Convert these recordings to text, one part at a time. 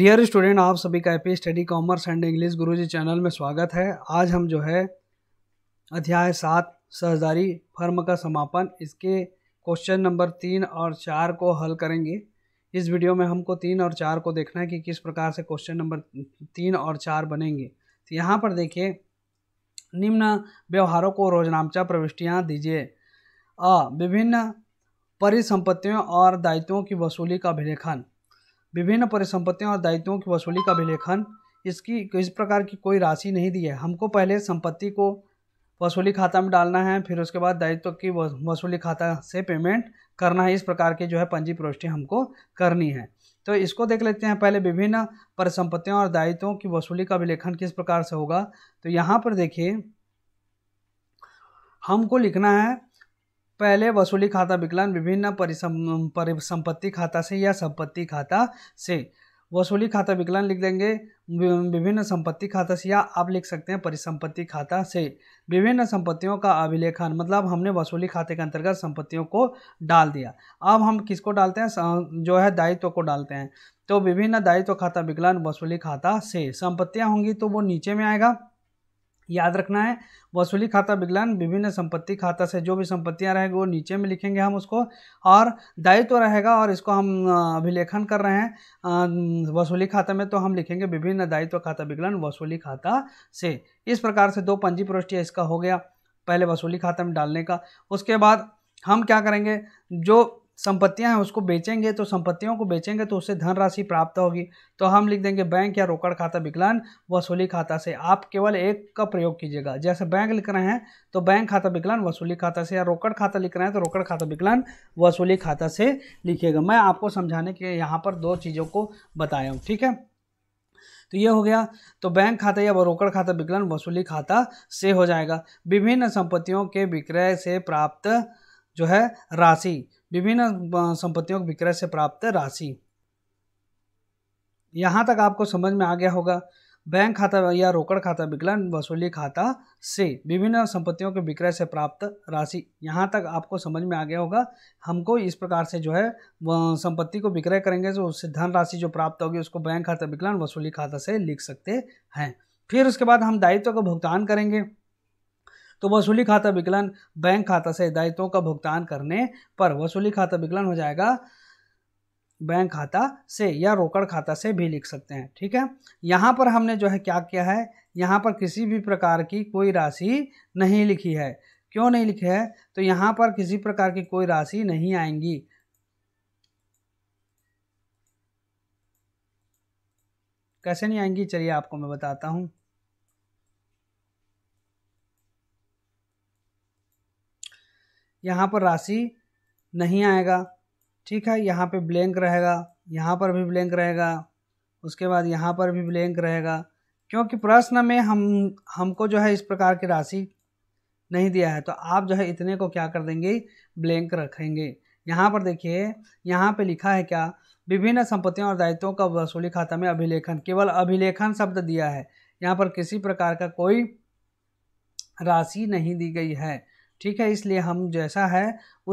dear student आप सभी का AP study commerce and English Guruji channel में स्वागत है आज हम जो है अध्याय सात सहजदारी फर्म का समापन इसके क्वेश्चन नंबर तीन और चार को हल करेंगे इस वीडियो में हमको तीन और चार को देखना है कि किस प्रकार से क्वेश्चन नंबर तीन और चार बनेंगे तो यहाँ पर देखिए निम्न व्यवहारों को रोजनामचा प्रविष्टियाँ दीजिए अ विभिन्न परिसंपत्तियों और दायित्वों की वसूली का अभिलेखन विभिन्न परिसंपत्तियों और दायित्वों की वसूली का अभिलेखन इसकी इस प्रकार की कोई राशि नहीं दी है हमको पहले संपत्ति को वसूली खाता में डालना है फिर उसके बाद दायित्व की वसूली खाता से पेमेंट करना है इस प्रकार की जो है पंजी प्रविष्टि हमको करनी है तो इसको देख लेते हैं पहले विभिन्न परिसंपत्तियों और दायित्वों की वसूली का अभिलेखन किस प्रकार से होगा तो यहाँ पर देखिए हमको लिखना है पहले वसूली खाता विकलन विभिन्न परिसंपत्ति खाता से या संपत्ति खाता से वसूली खाता विकलन लिख देंगे विभिन्न संपत्ति खाता से या आप लिख सकते हैं परिसंपत्ति खाता से विभिन्न संपत्तियों का अभिलेखन मतलब हमने वसूली खाते के अंतर्गत संपत्तियों को डाल दिया अब हम किसको डालते हैं जो है दायित्व को डालते हैं तो विभिन्न दायित्व खाता विकलन वसूली खाता से संपत्तियाँ होंगी तो वो नीचे में आएगा याद रखना है वसूली खाता विकलान विभिन्न संपत्ति खाता से जो भी संपत्तियां रहेंगी वो नीचे में लिखेंगे हम उसको और दायित्व तो रहेगा और इसको हम अभिलेखन कर रहे हैं वसूली खाता में तो हम लिखेंगे विभिन्न दायित्व तो खाता विकलान वसूली खाता से इस प्रकार से दो पंजी प्रविष्टियाँ इसका हो गया पहले वसूली खाता में डालने का उसके बाद हम क्या करेंगे जो संपत्तियां हैं उसको बेचेंगे तो संपत्तियों को बेचेंगे तो उससे धनराशि प्राप्त होगी तो हम लिख देंगे बैंक या रोकड़ खाता विकलन वसूली खाता से आप केवल एक का प्रयोग कीजिएगा जैसे बैंक लिख रहे हैं तो बैंक खाता विकलन वसूली खाता से या रोकड़ खाता लिख रहे हैं तो रोकड़ खाता विकलन वसूली खाता से लिखिएगा मैं आपको समझाने के यहाँ पर दो चीज़ों को बताया हूँ ठीक है तो ये हो गया तो बैंक खाता या रोकड़ खाता विकलन वसूली खाता से हो जाएगा विभिन्न संपत्तियों के विक्रय से प्राप्त जो है राशि विभिन्न संपत्तियों के विक्रय से प्राप्त राशि यहाँ तक आपको समझ में आ गया होगा बैंक खाता या रोकड़ खाता विकलन वसूली खाता से विभिन्न संपत्तियों के विक्रय से प्राप्त राशि यहाँ तक आपको समझ में आ गया होगा हमको इस प्रकार से जो है संपत्ति को विक्रय करेंगे तो उससे धन राशि जो प्राप्त होगी उसको बैंक खाता विकलन वसूली खाता से लिख सकते हैं फिर उसके बाद हम दायित्व का भुगतान करेंगे तो वसूली खाता विकलन बैंक खाता से दायित्वों का भुगतान करने पर वसूली खाता विकलन हो जाएगा बैंक खाता से या रोकड़ खाता से भी लिख सकते हैं ठीक है यहाँ पर हमने जो है क्या किया है यहाँ पर किसी भी प्रकार की कोई राशि नहीं लिखी है क्यों नहीं लिखी है तो यहाँ पर किसी प्रकार की कोई राशि नहीं आएंगी कैसे नहीं आएंगी चलिए आपको मैं बताता हूँ यहाँ पर राशि नहीं आएगा ठीक है यहाँ पे ब्लैंक रहेगा यहाँ पर भी ब्लैंक रहेगा उसके बाद यहाँ पर भी ब्लैंक रहेगा क्योंकि प्रश्न में हम हमको जो है इस प्रकार की राशि नहीं दिया है तो आप जो है इतने को क्या कर देंगे ब्लैंक रखेंगे यहाँ पर देखिए यहाँ पे लिखा है क्या विभिन्न संपत्तियों और दायित्वों का वसूली खाता में अभिलेखन केवल अभिलेखन शब्द दिया है यहाँ पर किसी प्रकार का कोई राशि नहीं दी गई है ठीक है इसलिए हम जैसा है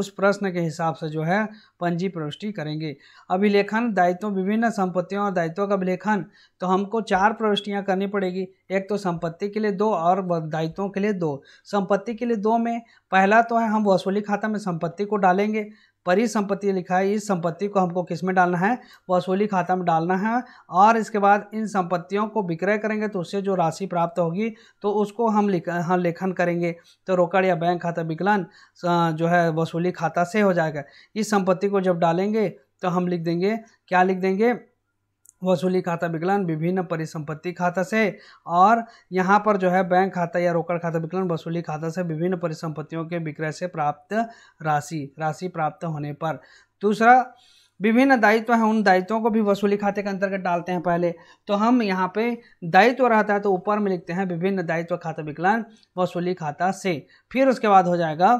उस प्रश्न के हिसाब से जो है पंजी प्रविष्टि करेंगे अभिलेखन दायित्व विभिन्न संपत्तियों और दायित्वों का अभिलेखन तो हमको चार प्रविष्टियाँ करनी पड़ेगी एक तो संपत्ति के लिए दो और दायित्वों के लिए दो संपत्ति के लिए दो में पहला तो है हम वसूली खाता में संपत्ति को डालेंगे परिसंपत्ति लिखा है इस संपत्ति को हमको किस में डालना है वसूली खाता में डालना है और इसके बाद इन संपत्तियों को विक्रय करेंगे तो उससे जो राशि प्राप्त होगी तो उसको हम लिख हाँ लेखन करेंगे तो रोकड़ या बैंक खाता विकलन जो है वसूली खाता से हो जाएगा इस संपत्ति को जब डालेंगे तो हम लिख देंगे क्या लिख देंगे वसूली खाता विकलन विभिन्न परिसंपत्ति खाता से और यहाँ पर जो है बैंक खाता या रोकड़ खाता विकलन वसूली खाता से विभिन्न परिसंपत्तियों के विक्रय से प्राप्त राशि राशि प्राप्त होने पर दूसरा विभिन्न दायित्व हैं उन दायित्वों को भी वसूली खाते के अंतर्गत डालते हैं पहले तो हम यहाँ पे दायित्व रहता है तो ऊपर में लिखते हैं विभिन्न दायित्व खाता विकलन वसूली खाता से फिर उसके बाद हो जाएगा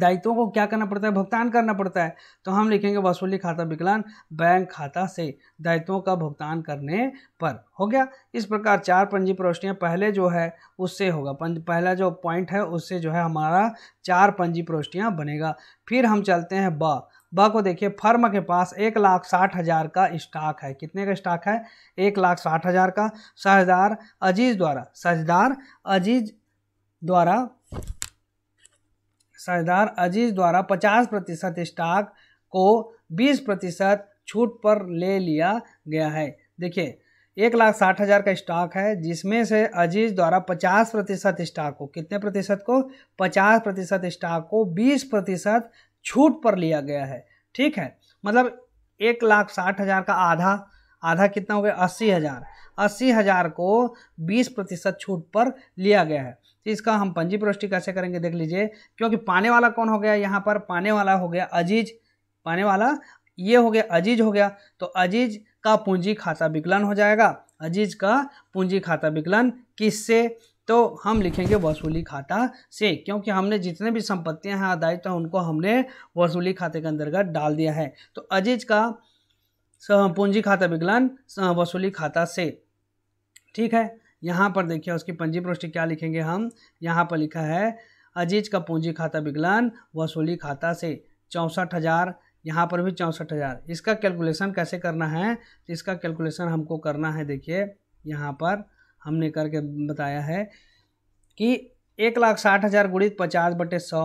दायित्वों को क्या करना पड़ता है भुगतान करना पड़ता है तो हम लिखेंगे वसूली खाता विकलांग बैंक खाता से दायित्वों का भुगतान करने पर हो गया इस प्रकार चार पंजी प्रविष्टियाँ पहले जो है उससे होगा पंज पहला जो पॉइंट है उससे जो है हमारा चार पंजी प्रविष्टियाँ बनेगा फिर हम चलते हैं ब ब को देखिए फर्म के पास एक लाख साठ हज़ार का स्टॉक है कितने का स्टॉक है एक लाख साठ हज़ार का सहजदार अजीज़ द्वारा सहजदार अजीज द्वारा सरदार अजीज द्वारा 50 प्रतिशत स्टॉक को 20 प्रतिशत छूट पर ले लिया गया है देखिए एक लाख साठ हज़ार का स्टॉक है जिसमें से अजीज द्वारा पचास प्रतिशत स्टॉक को कितने प्रतिशत को पचास प्रतिशत स्टॉक को बीस प्रतिशत छूट पर लिया गया है ठीक है मतलब एक लाख साठ हज़ार का आधा आधा कितना हो गया अस्सी हज़ार अस्सी हज़ार को बीस प्रतिशत छूट पर लिया गया है तो इसका हम पंजी प्रोष्टि कैसे करेंगे देख लीजिए क्योंकि पाने वाला कौन हो गया यहाँ पर पाने वाला हो गया अजीज पाने वाला ये हो गया अजीज हो गया तो अजीज का पूंजी खाता विकलन हो जाएगा अजीज का पूंजी खाता विकलन किससे तो हम लिखेंगे वसूली खाता से क्योंकि हमने जितने भी संपत्तियां हैं आदायित तो उनको हमने वसूली खाते के अंतर्गत डाल दिया है तो अजीज का पूंजी खाता विकलन वसूली खाता से ठीक है यहाँ पर देखिए उसकी पंजी पृष्टि क्या लिखेंगे हम यहाँ पर लिखा है अजीज का पूंजी खाता विकलन वसूली खाता से चौंसठ हज़ार यहाँ पर भी चौंसठ हज़ार इसका कैलकुलेशन कैसे करना है तो इसका कैलकुलेशन हमको करना है देखिए यहाँ पर हमने करके बताया है कि एक लाख साठ हज़ार गुड़ित पचास बटे सौ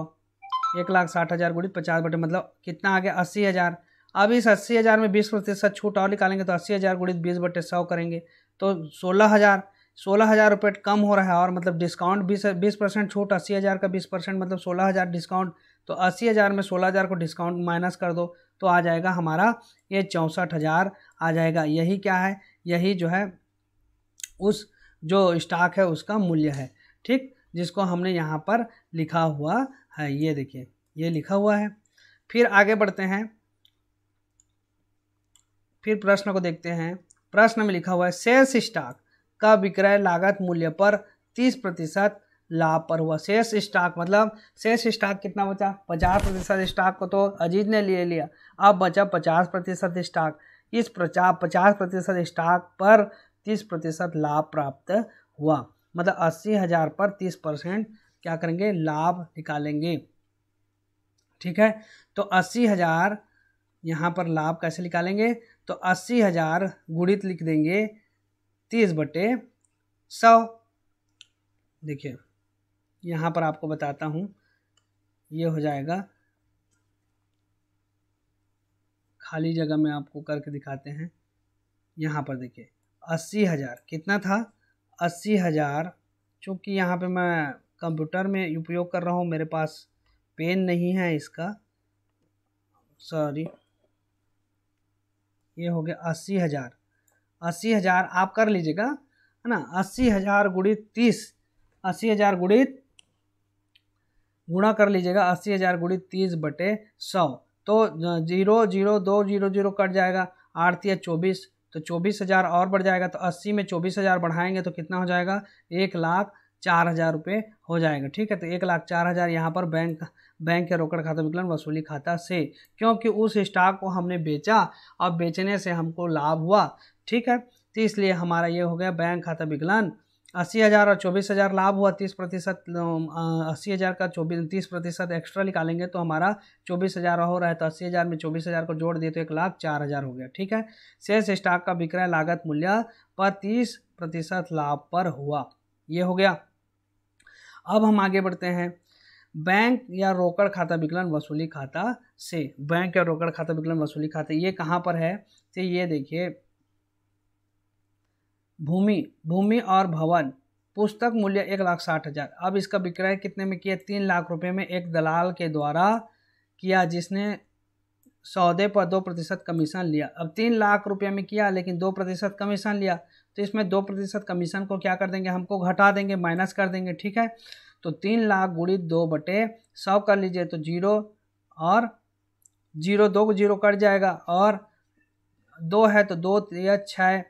एक लाख साठ हज़ार गुड़ित पचास बटे मतलब कितना आ गया अस्सी हज़ार अब इस अस्सी हज़ार में बीस प्रतिशत छूट और निकालेंगे तो अस्सी हज़ार गुड़ित बीस बटे सौ करेंगे तो सोलह हज़ार सोलह हज़ार रुपये कम हो रहा है और मतलब डिस्काउंट बीस बीस परसेंट छूट अस्सी हज़ार का बीस परसेंट मतलब सोलह हज़ार डिस्काउंट तो अस्सी हज़ार में सोलह हज़ार को डिस्काउंट माइनस कर दो तो आ जाएगा हमारा ये चौंसठ हज़ार आ जाएगा यही क्या है यही जो है उस जो स्टॉक है उसका मूल्य है ठीक जिसको हमने यहाँ पर लिखा हुआ है ये देखिए ये लिखा हुआ है फिर आगे बढ़ते हैं फिर प्रश्न को देखते हैं प्रश्न में लिखा हुआ है सेल्स स्टॉक का विक्रय लागत मूल्य पर तीस प्रतिशत लाभ पर हुआ शेष स्टॉक मतलब शेष स्टॉक कितना बचा पचास प्रतिशत स्टॉक को तो अजीत ने ले लिया अब बचा पचास प्रतिशत स्टॉक इस प्रचार पचास प्रतिशत स्टॉक पर तीस प्रतिशत लाभ प्राप्त हुआ मतलब अस्सी हज़ार पर तीस परसेंट क्या करेंगे लाभ निकालेंगे ठीक है तो अस्सी हज़ार यहाँ पर लाभ कैसे निकालेंगे तो अस्सी हज़ार गुणित लिख देंगे तीस बटे सौ देखिए यहाँ पर आपको बताता हूँ ये हो जाएगा खाली जगह में आपको करके दिखाते हैं यहाँ पर देखिए अस्सी हज़ार कितना था अस्सी हज़ार चूँकि यहाँ पे मैं कंप्यूटर में उपयोग कर रहा हूँ मेरे पास पेन नहीं है इसका सॉरी ये हो गया अस्सी हज़ार अस्सी हज़ार आप कर लीजिएगा है ना अस्सी हज़ार गुणित तीस अस्सी हज़ार गुणित गुणा कर लीजिएगा अस्सी हज़ार गुणित तीस बटे सौ तो जीरो जीरो दो जीरो जीरो कट जाएगा आरती या चौबीस तो चौबीस हज़ार और बढ़ जाएगा तो अस्सी में चौबीस हज़ार बढ़ाएंगे तो कितना हो जाएगा एक लाख चार हज़ार रुपये हो जाएगा ठीक है तो एक लाख चार हज़ार यहाँ पर बैंक बैंक के रोकड़ खाता विकलन वसूली खाता से क्योंकि उस स्टॉक को हमने बेचा और बेचने से हमको लाभ हुआ ठीक है तो इसलिए हमारा ये हो गया बैंक खाता विकलन अस्सी हज़ार और चौबीस हज़ार लाभ हुआ तीस प्रतिशत अस्सी हज़ार का चौबीस तीस प्रतिशत एक्स्ट्रा निकालेंगे तो हमारा चौबीस हज़ार हो रहा है तो अस्सी हज़ार में चौबीस हज़ार को जोड़ दिए तो एक लाख चार हज़ार हो गया ठीक है शेष स्टॉक का विक्रय लागत मूल्य पर तीस प्रतिशत लाभ पर हुआ ये हो गया अब हम आगे बढ़ते हैं बैंक या रोकड़ खाता विकलन वसूली खाता से बैंक या रोकड़ खाता विकलन वसूली खाता ये कहाँ पर है तो ये देखिए भूमि भूमि और भवन पुस्तक मूल्य एक लाख साठ हज़ार अब इसका विक्रय कितने में किया तीन लाख रुपए में एक दलाल के द्वारा किया जिसने सौदे पर दो प्रतिशत कमीशन लिया अब तीन लाख रुपये में किया लेकिन दो प्रतिशत कमीशन लिया तो इसमें दो प्रतिशत कमीशन को क्या कर देंगे हमको घटा देंगे माइनस कर देंगे ठीक है तो तीन लाख गुड़ी दो बटे सौ कर लीजिए तो जीरो और जीरो दो को जीरो कट जाएगा और दो है तो दो या छः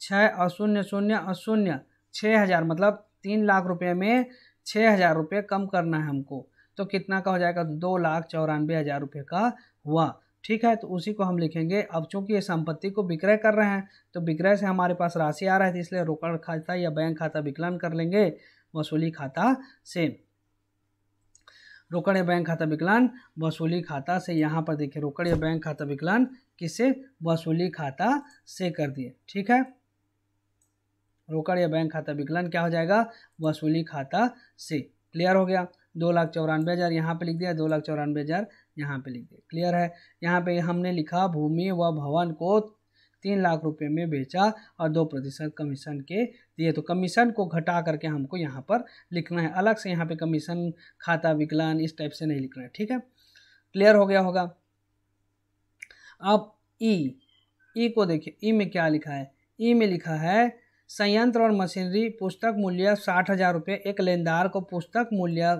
छः और शून्य शून्य और शून्य छः हज़ार मतलब तीन लाख रुपये में छः हज़ार रुपये कम करना है हमको तो कितना का हो जाएगा दो लाख चौरानवे हज़ार रुपये का हुआ ठीक है तो उसी को हम लिखेंगे अब चूंकि ये संपत्ति को विक्रय कर रहे हैं तो विक्रय से हमारे पास राशि आ रहा है तो इसलिए रोकड़ खाता या बैंक खाता विकलन कर लेंगे वसूली खाता से रोकड़ या बैंक खाता विकलान वसूली खाता से यहाँ पर देखिए रोकड़ या बैंक खाता विकलान किसे वसूली खाता से कर दिए ठीक है रोकड़ या बैंक खाता विकलन क्या हो जाएगा वसूली खाता से क्लियर हो गया दो लाख चौरानवे हज़ार यहाँ पर लिख दिया दो लाख चौरानवे हज़ार यहाँ पर लिख दिया क्लियर है यहाँ पे हमने लिखा भूमि व भवन को तीन लाख रुपए में बेचा और दो प्रतिशत कमीशन के दिए तो कमीशन को घटा करके हमको यहाँ पर लिखना है अलग से यहाँ पे कमीशन खाता विकलान इस टाइप से नहीं लिखना है ठीक है क्लियर हो गया होगा अब ई e, ई e को देखिए ई e में क्या लिखा है ई में लिखा है संयंत्र और मशीनरी पुस्तक मूल्य साठ हज़ार रुपये एक लेनदार को पुस्तक मूल्य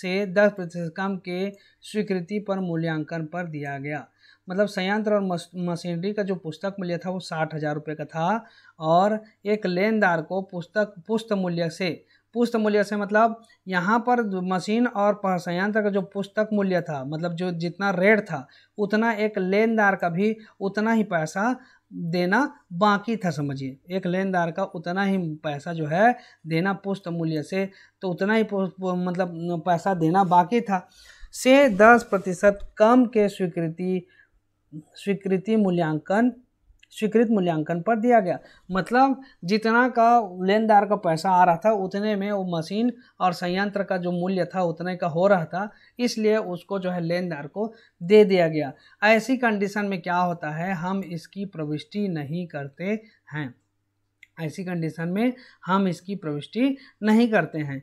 से दस प्रतिशत कम के स्वीकृति पर मूल्यांकन पर दिया गया मतलब संयंत्र और मशीनरी का जो पुस्तक मूल्य था वो साठ हज़ार रुपये का था और एक लेनदार को पुस्तक पुस्त मूल्य से पुस्त मूल्य से मतलब यहाँ पर मशीन और संयंत्र का जो पुस्तक मूल्य था मतलब जो जितना रेट था उतना एक लेनदार का भी उतना ही पैसा देना बाकी था समझिए एक लेनदार का उतना ही पैसा जो है देना पुस्त मूल्य से तो उतना ही मतलब पैसा देना बाकी था से दस प्रतिशत कम के स्वीकृति स्वीकृति मूल्यांकन स्वीकृत मूल्यांकन पर दिया गया मतलब जितना का लेनदार का पैसा आ रहा था उतने में वो मशीन और संयंत्र का जो मूल्य था उतने का हो रहा था इसलिए उसको जो है लेनदार को दे दिया गया ऐसी कंडीशन में क्या होता है हम इसकी प्रविष्टि नहीं करते हैं ऐसी कंडीशन में हम इसकी प्रविष्टि नहीं करते हैं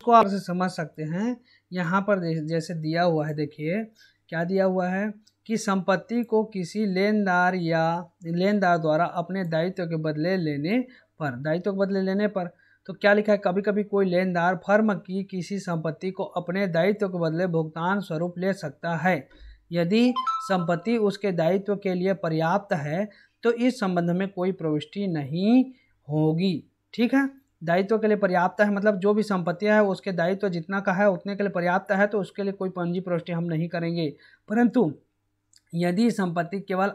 उसको आप समझ सकते हैं यहाँ पर जैसे दिया हुआ है देखिए क्या दिया हुआ है कि संपत्ति को किसी लेनदार या लेनदार द्वारा अपने दायित्व के बदले लेने पर दायित्व के बदले लेने पर तो क्या लिखा है कभी कभी कोई लेनदार फर्म की किसी संपत्ति को अपने दायित्व के बदले भुगतान स्वरूप ले सकता है यदि संपत्ति उसके दायित्व के लिए पर्याप्त है तो इस संबंध में कोई प्रविष्टि नहीं होगी ठीक है दायित्व के लिए पर्याप्त है मतलब जो भी संपत्ति है उसके दायित्व जितना का है उतने के लिए पर्याप्त है तो उसके लिए कोई पंजी प्रविष्टि हम नहीं करेंगे परंतु यदि संपत्ति केवल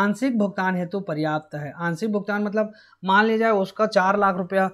आंशिक भुगतान हेतु तो पर्याप्त है आंशिक भुगतान मतलब मान लिया जाए उसका चार लाख रुपया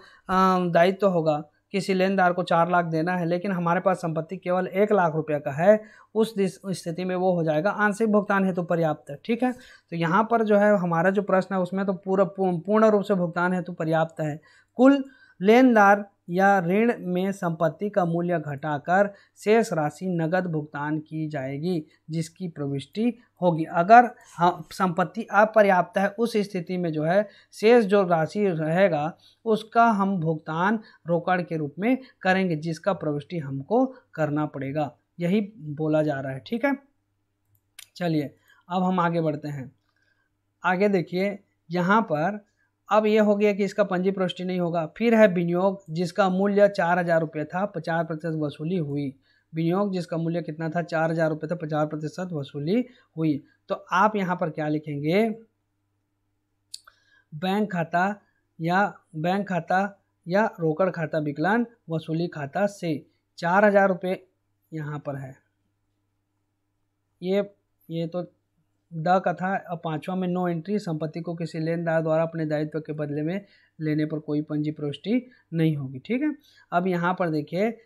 दायित्व तो होगा किसी लेनदार को चार लाख देना है लेकिन हमारे पास संपत्ति केवल एक लाख रुपया का है उस स्थिति में वो हो जाएगा आंशिक भुगतान हेतु तो पर्याप्त है ठीक है तो यहाँ पर जो है हमारा जो प्रश्न है उसमें तो पूरा पूर्ण रूप से भुगतान हेतु तो पर्याप्त है कुल लेनदार या ऋण में संपत्ति का मूल्य घटाकर शेष राशि नगद भुगतान की जाएगी जिसकी प्रविष्टि होगी अगर हाँ, संपत्ति अपर्याप्त है उस स्थिति में जो है शेष जो राशि रहेगा उसका हम भुगतान रोकड़ के रूप में करेंगे जिसका प्रविष्टि हमको करना पड़ेगा यही बोला जा रहा है ठीक है चलिए अब हम आगे बढ़ते हैं आगे देखिए यहाँ पर अब ये हो गया कि इसका पंजी प्रविष्टि नहीं होगा फिर है विनियोग जिसका मूल्य चार हज़ार रुपये था पचास प्रतिशत वसूली हुई विनियोग जिसका मूल्य कितना था चार हज़ार रुपये था पचास प्रतिशत वसूली हुई तो आप यहाँ पर क्या लिखेंगे बैंक खाता या बैंक खाता या रोकड़ खाता विकलांग वसूली खाता से चार हज़ार रुपये यहाँ पर है ये ये तो द कथा पांचवा में नो एंट्री संपत्ति को किसी लेनदार द्वारा अपने दायित्व के बदले में लेने पर कोई पंजी प्रविष्टि नहीं होगी ठीक है अब यहाँ पर देखिए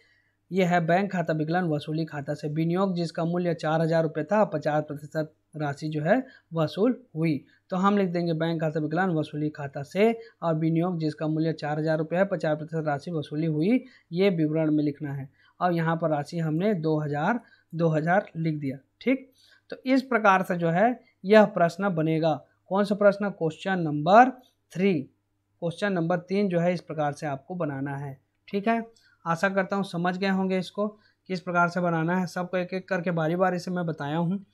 यह है बैंक खाता विकलन वसूली खाता से विनियोग जिसका मूल्य चार हज़ार रुपये था पचास प्रतिशत राशि जो है वसूल हुई तो हम लिख देंगे बैंक खाता विकलन वसूली खाता से और विनियोग जिसका मूल्य चार हज़ार रुपये है पचास प्रतिशत राशि वसूली हुई ये विवरण में लिखना है और यहाँ पर राशि हमने दो हज़ार दो हज़ार लिख दिया ठीक तो इस प्रकार से जो है यह प्रश्न बनेगा कौन सा प्रश्न question number three question number तीन जो है इस प्रकार से आपको बनाना है ठीक है आशा करता हूँ समझ गए होंगे इसको किस प्रकार से बनाना है सबको एक एक करके बारी बारी से मैं बताया हूँ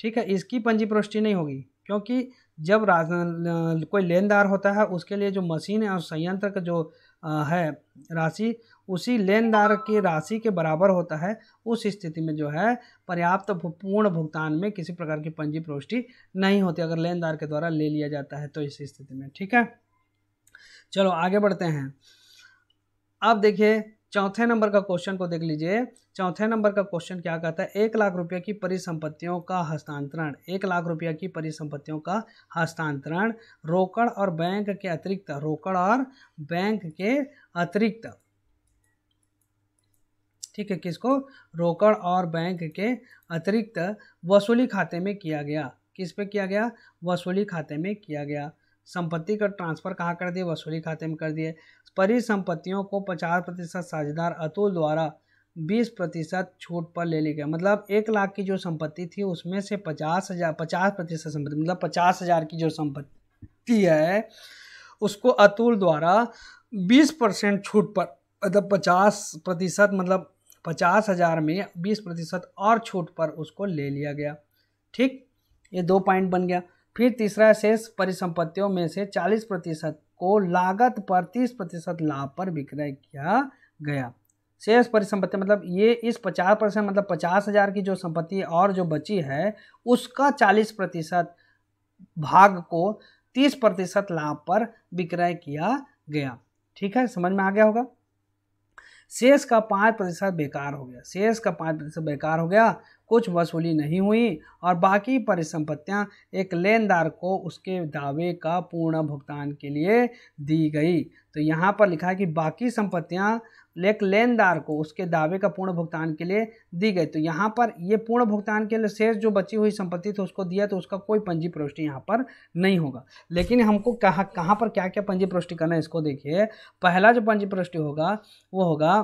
ठीक है इसकी पंजी नहीं होगी क्योंकि जब राज कोई लेनदार होता है उसके लिए जो मशीन है और संयंत्र का जो है राशि उसी लेनदार की राशि के बराबर होता है उस स्थिति में जो है पर्याप्त तो पूर्ण भुगतान में किसी प्रकार की पंजी प्रविष्टि नहीं होती अगर लेनदार के द्वारा ले लिया जाता है तो इस स्थिति में ठीक है चलो आगे बढ़ते हैं अब देखिए चौथे नंबर का क्वेश्चन को देख लीजिए चौथे नंबर का क्वेश्चन क्या कहता है एक लाख रुपया की परिसंपत्तियों का हस्तांतरण एक लाख रुपया की परिसंपत्तियों का हस्तांतरण रोकड़ और बैंक के अतिरिक्त रोकड़ और बैंक के अतिरिक्त ठीक है किसको रोकड़ और बैंक के अतिरिक्त वसूली खाते में किया गया किस पे किया गया वसूली खाते में किया गया संपत्ति का ट्रांसफर कहाँ कर दिए वसूली खाते में कर दिए परिसंपत्तियों को पचास प्रतिशत साझेदार अतुल द्वारा बीस प्रतिशत छूट पर ले ली गई मतलब एक लाख की जो संपत्ति थी उसमें से पचास हज़ार पचास प्रतिशत संपत्ति मतलब पचास हज़ार की जो संपत्ति है उसको अतुल द्वारा बीस परसेंट छूट पर मतलब पचास प्रतिशत मतलब पचास हज़ार में बीस प्रतिशत और छूट पर उसको ले लिया गया ठीक ये दो पॉइंट बन गया फिर तीसरा शेष परिसंपत्तियों में से 40 प्रतिशत को लागत पर 30 प्रतिशत लाभ पर विक्रय किया गया शेष परिसंपत्ति मतलब ये इस 50 परसेंट मतलब पचास हज़ार की जो संपत्ति और जो बची है उसका 40 प्रतिशत भाग को 30 प्रतिशत लाभ पर विक्रय किया गया ठीक है समझ में आ गया होगा शेष का पाँच प्रतिशत बेकार हो गया शेष का पाँच प्रतिशत बेकार हो गया कुछ वसूली नहीं हुई और बाकी परिसंपत्तियां एक लेनदार को उसके दावे का पूर्ण भुगतान के लिए दी गई तो यहाँ पर लिखा है कि बाकी संपत्तियां एक लेनदार को उसके दावे का पूर्ण भुगतान के लिए दी गई तो यहाँ पर ये पूर्ण भुगतान के लिए शेष जो बची हुई संपत्ति थी उसको दिया तो उसका कोई पंजी प्रविष्टि यहाँ पर नहीं होगा लेकिन हमको कहाँ कहाँ पर क्या क्या पंजी प्रविष्टि करना है इसको देखिए पहला जो पंजी प्रविष्टि होगा वो होगा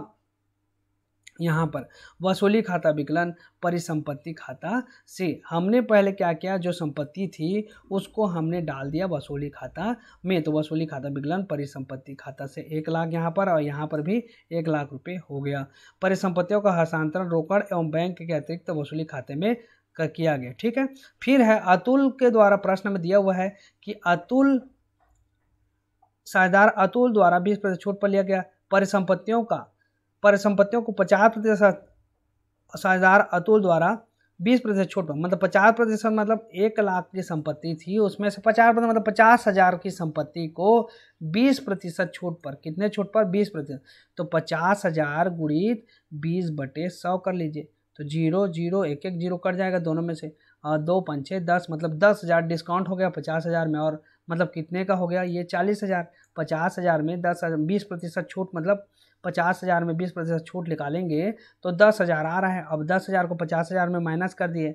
यहाँ पर वसूली खाता विकलन परिसंपत्ति खाता से हमने पहले क्या किया जो संपत्ति थी उसको हमने डाल दिया वसूली खाता में तो वसूली खाता विकलन परिसंपत्ति खाता से एक लाख यहाँ पर और यहाँ पर भी एक लाख रुपए हो गया परिसंपत्तियों का हस्तांतरण रोकड़ एवं बैंक के अतिरिक्त वसूली खाते में का किया गया ठीक है फिर है अतुल के द्वारा प्रश्न में दिया हुआ है कि अतुल साझेदार अतुल द्वारा बीस प्रतिशत छूट पर लिया गया परिसंपत्तियों का परिसंपत्तियों को पचास प्रतिशत साझेदार अतुल द्वारा बीस प्रतिशत छूट पर मतलब पचास प्रतिशत मतलब एक लाख की संपत्ति थी उसमें से पचास प्रतिशत मतलब पचास हज़ार की संपत्ति को बीस प्रतिशत छूट पर कितने छूट पर बीस प्रतिशत तो पचास हज़ार गुणित बीस बटे सौ कर लीजिए तो जीरो जीरो एक एक जीरो कट जाएगा दोनों में से और दो पंचे दस मतलब दस हज़ार डिस्काउंट हो गया पचास हज़ार में और मतलब कितने का हो गया ये चालीस हज़ार पचास हज़ार में दस हज़ार बीस प्रतिशत छूट मतलब पचास हज़ार में बीस प्रतिशत छूट निकालेंगे तो दस हज़ार आ रहा है अब दस हज़ार को पचास हज़ार में माइनस कर दिए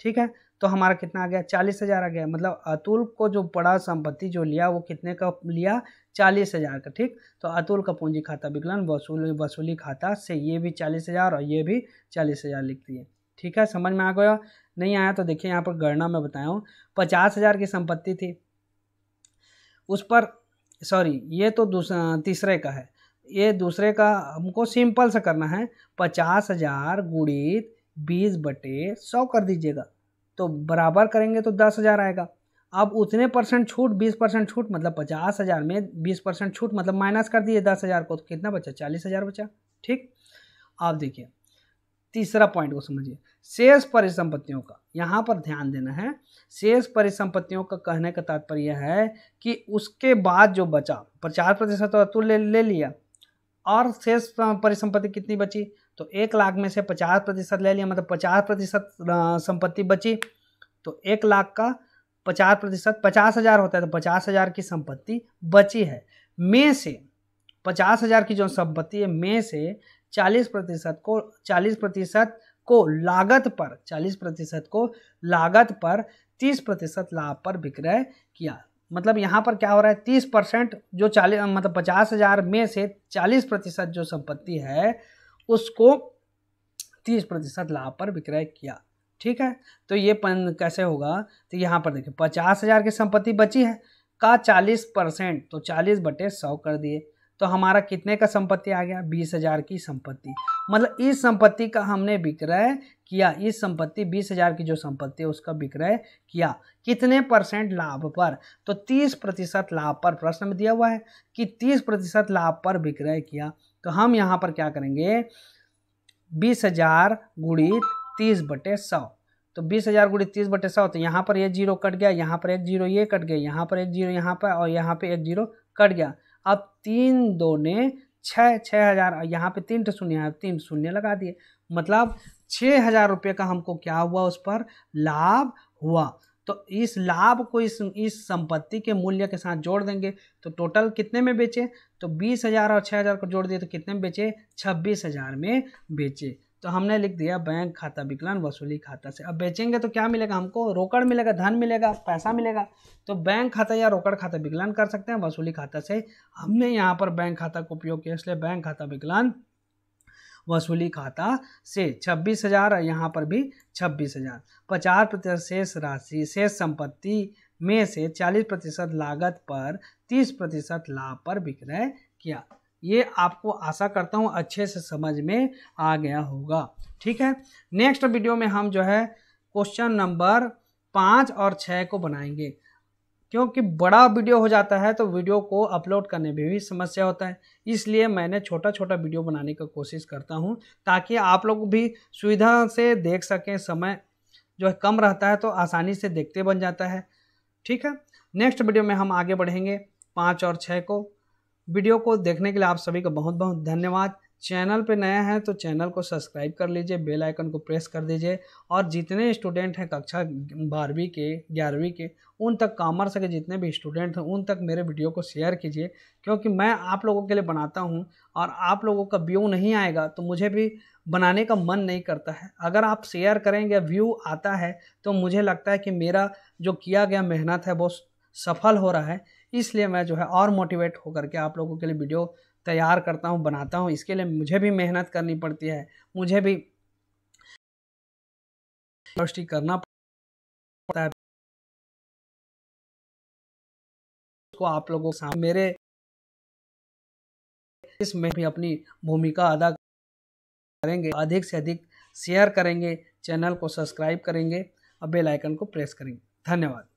ठीक है तो हमारा कितना आ गया चालीस हज़ार आ गया मतलब अतुल को जो बड़ा संपत्ति जो लिया वो कितने का लिया चालीस हज़ार का ठीक तो अतुल का पूंजी खाता विकलन वसूली वसूली खाता से ये भी चालीस हज़ार और ये भी चालीस हज़ार लिख दिए ठीक है समझ में आ गया नहीं आया तो देखिए यहाँ पर गणना में बताया हूँ पचास हज़ार की संपत्ति थी उस पर सॉरी ये तो दूसरा तीसरे का है ये दूसरे का हमको सिंपल सा करना है पचास हज़ार गुणित बीस बटे सौ कर दीजिएगा तो बराबर करेंगे तो दस हज़ार आएगा अब उतने परसेंट छूट बीस परसेंट छूट मतलब पचास हज़ार में बीस परसेंट छूट मतलब माइनस कर दिए दस हज़ार को तो कितना बचा चालीस हज़ार बचा ठीक आप देखिए तीसरा पॉइंट को समझिए शेष परिसंपत्तियों का यहाँ पर ध्यान देना है शेष परिसंपत्तियों का कहने का तात्पर्य है कि उसके बाद जो बचा पचास प्रतिशत तो ले, ले लिया और शेष परिसंपत्ति कितनी बची तो एक लाख में से पचास प्रतिशत ले लिया मतलब पचास प्रतिशत संपत्ति बची तो एक लाख का पचास प्रतिशत पचास हज़ार होता है तो पचास हज़ार की संपत्ति बची है में से पचास हज़ार की जो संपत्ति है में से चालीस प्रतिशत को चालीस प्रतिशत को लागत पर चालीस प्रतिशत को लागत पर तीस प्रतिशत लाभ पर विक्रय किया मतलब यहाँ पर क्या हो रहा है तीस परसेंट जो चालीस मतलब पचास हज़ार में से चालीस प्रतिशत जो संपत्ति है उसको तीस प्रतिशत लाभ पर विक्रय किया ठीक है तो ये पन कैसे होगा तो यहाँ पर देखिए पचास हज़ार की संपत्ति बची है का चालीस परसेंट तो चालीस बटे सौ कर दिए तो हमारा कितने का संपत्ति आ गया बीस हज़ार की संपत्ति मतलब इस संपत्ति का हमने विक्रय किया इस संपत्ति बीस हजार की जो संपत्ति है उसका विक्रय किया कितने परसेंट लाभ पर तो तीस प्रतिशत लाभ पर प्रश्न में दिया हुआ है कि तीस प्रतिशत लाभ पर विक्रय किया तो हम यहाँ पर क्या करेंगे बीस हजार गुणित तीस बटे सौ तो बीस हजार गुणित तीस बटे सौ तो यहाँ पर एक जीरो कट गया यहाँ पर एक जीरो ये कट गया यहाँ पर एक जीरो यहाँ पर और यहाँ पर एक जीरो कट गया अब तीन दो ने छः छः हज़ार यहाँ पर तीन शून्य तीन शून्य लगा दिए मतलब छः हज़ार रुपये का हमको क्या हुआ उस पर लाभ हुआ तो इस लाभ को इस इस संपत्ति के मूल्य के साथ जोड़ देंगे तो टोटल कितने में बेचे तो बीस हज़ार और छः हज़ार को जोड़ दिए तो कितने में बेचे छब्बीस हज़ार में बेचे तो हमने लिख दिया बैंक खाता विकलांग वसूली खाता से अब बेचेंगे तो क्या मिलेगा हमको रोकड़ मिलेगा धन मिलेगा पैसा मिलेगा तो बैंक खाता या रोकड़ खाता विकलांग कर सकते हैं वसूली खाता से हमने यहाँ पर बैंक खाता का उपयोग किया इसलिए बैंक खाता विकलांग वसूली खाता से छब्बीस हज़ार यहाँ पर भी छब्बीस हज़ार पचास प्रतिशत शेष राशि शेष संपत्ति में से चालीस प्रतिशत लागत पर तीस प्रतिशत लाभ पर विक्रय किया ये आपको आशा करता हूँ अच्छे से समझ में आ गया होगा ठीक है नेक्स्ट वीडियो में हम जो है क्वेश्चन नंबर पाँच और छः को बनाएंगे क्योंकि बड़ा वीडियो हो जाता है तो वीडियो को अपलोड करने में भी समस्या होता है इसलिए मैंने छोटा छोटा वीडियो बनाने का कोशिश करता हूँ ताकि आप लोग भी सुविधा से देख सकें समय जो है कम रहता है तो आसानी से देखते बन जाता है ठीक है नेक्स्ट वीडियो में हम आगे बढ़ेंगे पाँच और छः को वीडियो को देखने के लिए आप सभी का बहुत बहुत धन्यवाद चैनल पे नया है तो चैनल को सब्सक्राइब कर लीजिए बेल आइकन को प्रेस कर दीजिए और जितने स्टूडेंट हैं कक्षा बारहवीं के ग्यारहवीं के उन तक कॉमर्स के जितने भी स्टूडेंट हैं उन तक मेरे वीडियो को शेयर कीजिए क्योंकि मैं आप लोगों के लिए बनाता हूं और आप लोगों का व्यू नहीं आएगा तो मुझे भी बनाने का मन नहीं करता है अगर आप शेयर करेंगे व्यू आता है तो मुझे लगता है कि मेरा जो किया गया मेहनत है वो सफल हो रहा है इसलिए मैं जो है और मोटिवेट होकर के आप लोगों के लिए वीडियो तैयार करता हूँ बनाता हूँ इसके लिए मुझे भी मेहनत करनी पड़ती है मुझे भी करना पड़ता है आप लोगों के सामने मेरे इसमें भी अपनी भूमिका अदा करेंगे अधिक से अधिक शेयर करेंगे चैनल को सब्सक्राइब करेंगे और बेल आइकन को प्रेस करेंगे धन्यवाद